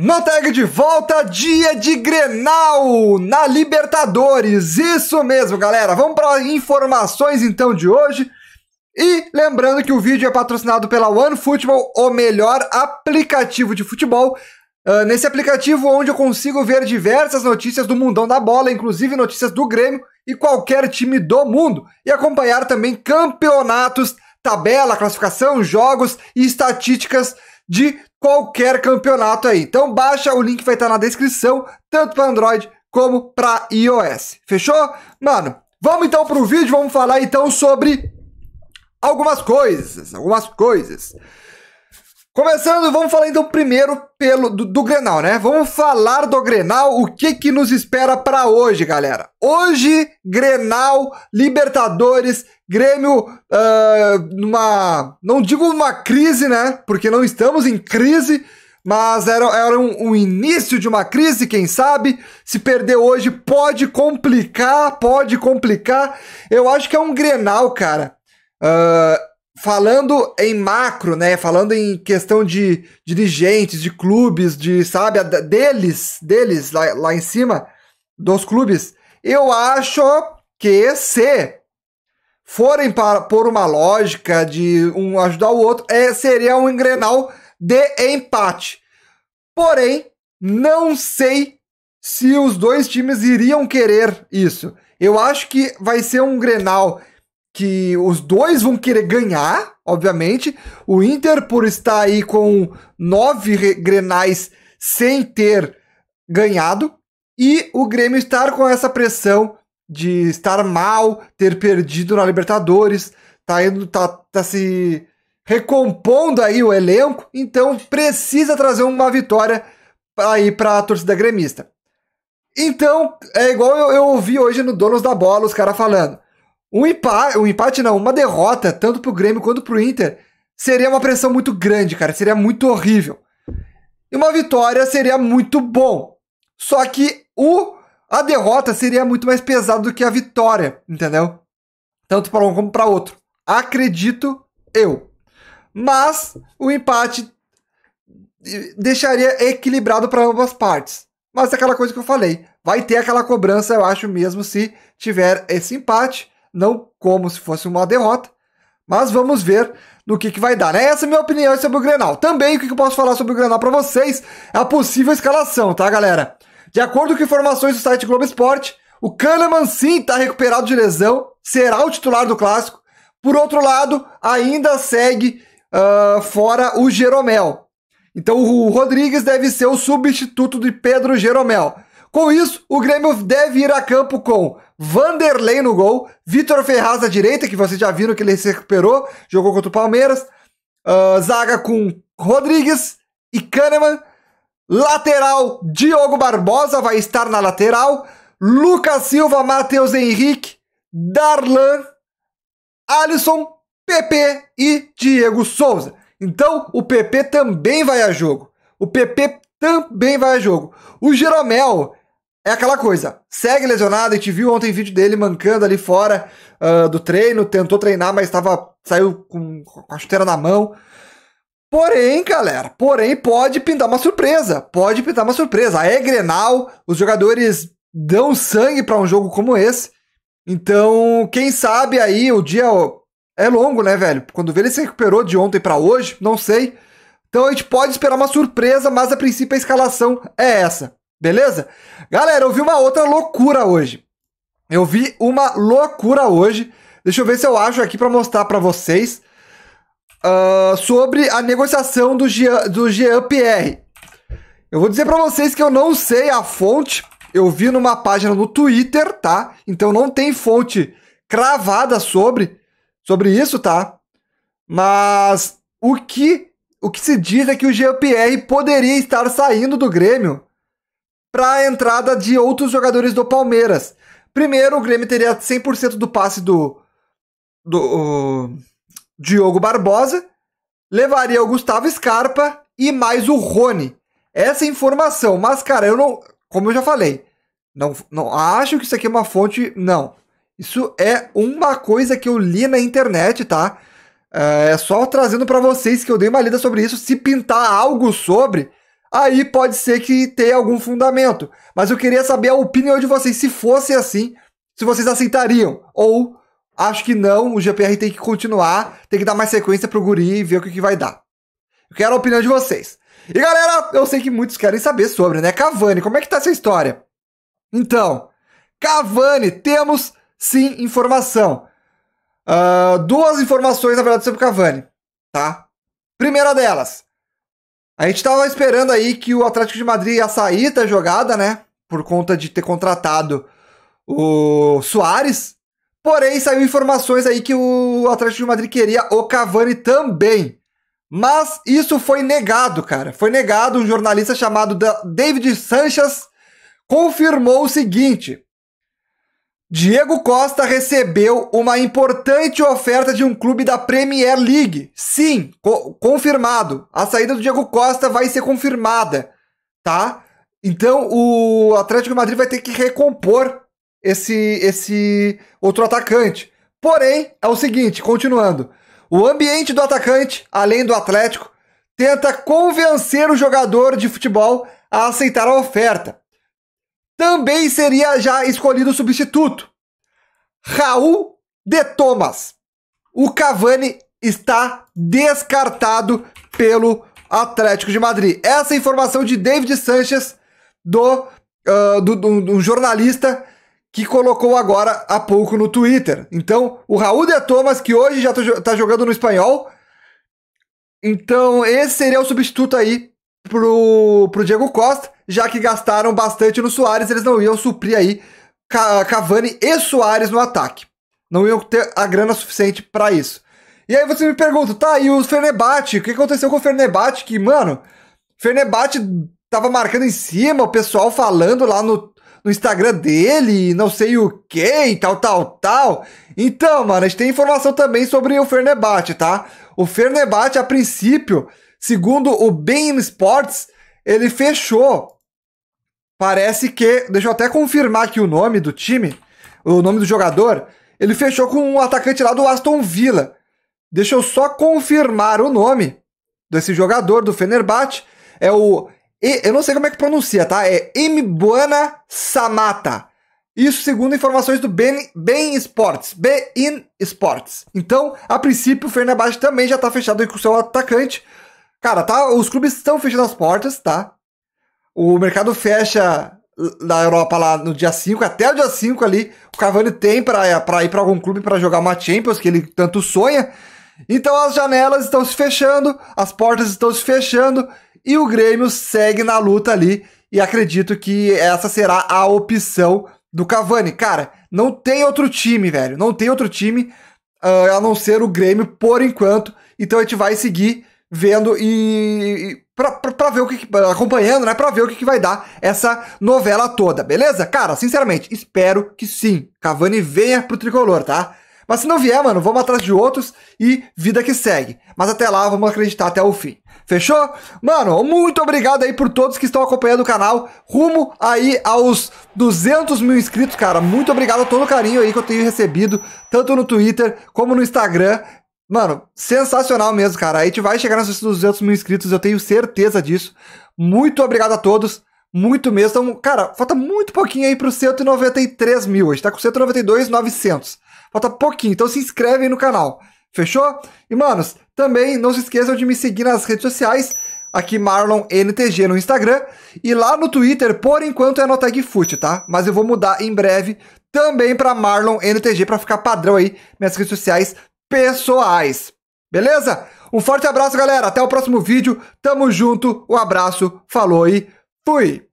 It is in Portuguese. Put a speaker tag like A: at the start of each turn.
A: No tag de volta, dia de Grenal na Libertadores. Isso mesmo, galera. Vamos para informações então de hoje. E lembrando que o vídeo é patrocinado pela OneFootball, o melhor aplicativo de futebol. Uh, nesse aplicativo onde eu consigo ver diversas notícias do mundão da bola, inclusive notícias do Grêmio e qualquer time do mundo, e acompanhar também campeonatos, tabela, classificação, jogos e estatísticas de qualquer campeonato aí. Então baixa, o link vai estar tá na descrição, tanto para Android como para iOS. Fechou? Mano, vamos então para o vídeo, vamos falar então sobre algumas coisas, algumas coisas. Começando, vamos falar então primeiro pelo do, do, Grenal, né? Vamos falar do Grenal, o que que nos espera para hoje, galera? Hoje, Grenal, Libertadores, Grêmio uh, numa, não digo uma crise, né? Porque não estamos em crise, mas era, era um, um início de uma crise, quem sabe? Se perder hoje pode complicar, pode complicar. Eu acho que é um Grenal, cara. Uh, falando em macro, né? Falando em questão de dirigentes, de clubes, de, sabe, deles, deles lá, lá em cima, dos clubes, eu acho que se forem para, por uma lógica de um ajudar o outro, é, seria um engrenal de empate. Porém, não sei se os dois times iriam querer isso. Eu acho que vai ser um grenal que os dois vão querer ganhar, obviamente. O Inter, por estar aí com nove grenais sem ter ganhado, e o Grêmio estar com essa pressão de estar mal, ter perdido na Libertadores, tá indo, tá, tá se recompondo aí o elenco, então precisa trazer uma vitória aí para a torcida gremista. Então, é igual eu, eu ouvi hoje no Donos da Bola os caras falando. Um empate, um empate não, uma derrota, tanto pro Grêmio quanto pro Inter, seria uma pressão muito grande, cara. Seria muito horrível. E uma vitória seria muito bom. Só que o, a derrota seria muito mais pesada do que a vitória, entendeu? Tanto para um como para outro. Acredito eu. Mas o empate deixaria equilibrado para ambas partes. Mas é aquela coisa que eu falei. Vai ter aquela cobrança, eu acho mesmo, se tiver esse empate não como se fosse uma derrota, mas vamos ver no que, que vai dar. Né? Essa é a minha opinião sobre o Grenal. Também o que, que eu posso falar sobre o Grenal para vocês é a possível escalação, tá, galera? De acordo com informações do site Globo Esporte, o Kahneman sim está recuperado de lesão, será o titular do clássico. Por outro lado, ainda segue uh, fora o Jeromel. Então o Rodrigues deve ser o substituto de Pedro Jeromel. Com isso, o Grêmio deve ir a campo com Vanderlei no gol, Vitor Ferraz à direita, que vocês já viram que ele se recuperou, jogou contra o Palmeiras, uh, zaga com Rodrigues e Kahneman, lateral Diogo Barbosa vai estar na lateral, Lucas Silva, Matheus Henrique, Darlan, Alisson, PP e Diego Souza. Então, o PP também vai a jogo. O PP também vai a jogo. O Jeromel, é aquela coisa. Segue lesionado, a gente viu ontem vídeo dele mancando ali fora uh, do treino, tentou treinar, mas tava, saiu com, a chuteira na mão. Porém, galera, porém pode pintar uma surpresa, pode pintar uma surpresa. É Grenal, os jogadores dão sangue para um jogo como esse. Então, quem sabe aí o dia é longo, né, velho? Quando vê ele se recuperou de ontem para hoje, não sei. Então a gente pode esperar uma surpresa, mas a princípio a escalação é essa. Beleza? Galera, eu vi uma outra loucura hoje. Eu vi uma loucura hoje. Deixa eu ver se eu acho aqui para mostrar para vocês. Uh, sobre a negociação do Jean, do Jean Pierre. Eu vou dizer para vocês que eu não sei a fonte. Eu vi numa página no Twitter, tá? Então não tem fonte cravada sobre, sobre isso, tá? Mas o que, o que se diz é que o Jean Pierre poderia estar saindo do Grêmio para a entrada de outros jogadores do Palmeiras. Primeiro, o Grêmio teria 100% do passe do, do Diogo Barbosa, levaria o Gustavo Scarpa e mais o Rony. Essa é informação, mas cara, eu não, como eu já falei, não, não acho que isso aqui é uma fonte, não. Isso é uma coisa que eu li na internet, tá? É, é só trazendo para vocês que eu dei uma lida sobre isso. Se pintar algo sobre, aí pode ser que tenha algum fundamento. Mas eu queria saber a opinião de vocês. Se fosse assim, se vocês aceitariam. Ou acho que não, o GPR tem que continuar, tem que dar mais sequência pro guri e ver o que, que vai dar. Eu quero a opinião de vocês. E galera, eu sei que muitos querem saber sobre, né? Cavani, como é que tá essa história? Então, Cavani, temos sim informação. Uh, duas informações, na verdade, sobre o Cavani, tá? Primeira delas, a gente tava esperando aí que o Atlético de Madrid ia sair da jogada, né? Por conta de ter contratado o Soares. Porém, saiu informações aí que o Atlético de Madrid queria o Cavani também. Mas isso foi negado, cara. Foi negado. Um jornalista chamado David Sanches confirmou o seguinte: Diego Costa recebeu uma importante oferta de um clube da Premier League. Sim, co confirmado. A saída do Diego Costa vai ser confirmada, tá? Então o Atlético Madrid vai ter que recompor esse esse outro atacante. Porém, é o seguinte, continuando. O ambiente do atacante, além do Atlético, tenta convencer o jogador de futebol a aceitar a oferta também seria já escolhido o substituto. Raul de Thomas. O Cavani está descartado pelo Atlético de Madrid. Essa é informação de David Sanchez, do, uh, do, do, do jornalista que colocou agora há pouco no Twitter. Então, o Raul de Thomas, que hoje já está tá jogando no espanhol. Então, esse seria o substituto aí pro, pro Diego Costa, já que gastaram bastante no Soares, eles não iam suprir aí Cavani e Soares no ataque. Não iam ter a grana suficiente para isso. E aí você me pergunta, tá, e o Fernebate? O que aconteceu com o Fernebate? Que, mano, Fernebate tava marcando em cima, o pessoal falando lá no, no Instagram dele, não sei o que, tal, tal, tal. Então, mano, a gente tem informação também sobre o Fernebate, tá? O Fernebate, a princípio, Segundo o Ben Sports, ele fechou. Parece que, deixa eu até confirmar aqui o nome do time, o nome do jogador, ele fechou com um atacante lá do Aston Villa. Deixa eu só confirmar o nome desse jogador do Fenerbahçe. É o. Eu não sei como é que pronuncia, tá? É Mbuana Samata. Isso segundo informações do Ben, ben Sports. Ben Sports. Então, a princípio, o Fenerbahçe também já está fechado com o seu atacante. Cara, tá, os clubes estão fechando as portas, tá? O mercado fecha na Europa lá no dia 5, até o dia 5 ali, o Cavani tem para ir para algum clube para jogar uma Champions que ele tanto sonha. Então as janelas estão se fechando, as portas estão se fechando e o Grêmio segue na luta ali e acredito que essa será a opção do Cavani. Cara, não tem outro time, velho. Não tem outro time uh, a não ser o Grêmio por enquanto. Então a gente vai seguir vendo e. Pra, pra, pra, ver o que. acompanhando, né? Pra ver o que, que vai dar essa novela toda, beleza? Cara, sinceramente, espero que sim. Cavani venha pro tricolor, tá? Mas se não vier, mano, vamos atrás de outros e vida que segue. Mas até lá, vamos acreditar até o fim. Fechou? Mano, muito obrigado aí por todos que estão acompanhando o canal. Rumo aí aos 200 mil inscritos, cara. Muito obrigado a todo o carinho aí que eu tenho recebido, tanto no Twitter como no Instagram. Mano, sensacional mesmo, cara. A gente vai chegar nos 200 mil inscritos, eu tenho certeza disso. Muito obrigado a todos. Muito mesmo. Então, cara, falta muito pouquinho aí pro 193 mil. A gente tá com 192,900. Falta pouquinho, então se inscreve aí no canal. Fechou? E, manos, também não se esqueçam de me seguir nas redes sociais. Aqui, Marlon NTG no Instagram. E lá no Twitter, por enquanto, é no tag Foot, tá? Mas eu vou mudar em breve também para Marlon NTG para ficar padrão aí. Minhas redes sociais pessoais. Beleza? Um forte abraço, galera. Até o próximo vídeo. Tamo junto. Um abraço. Falou e fui!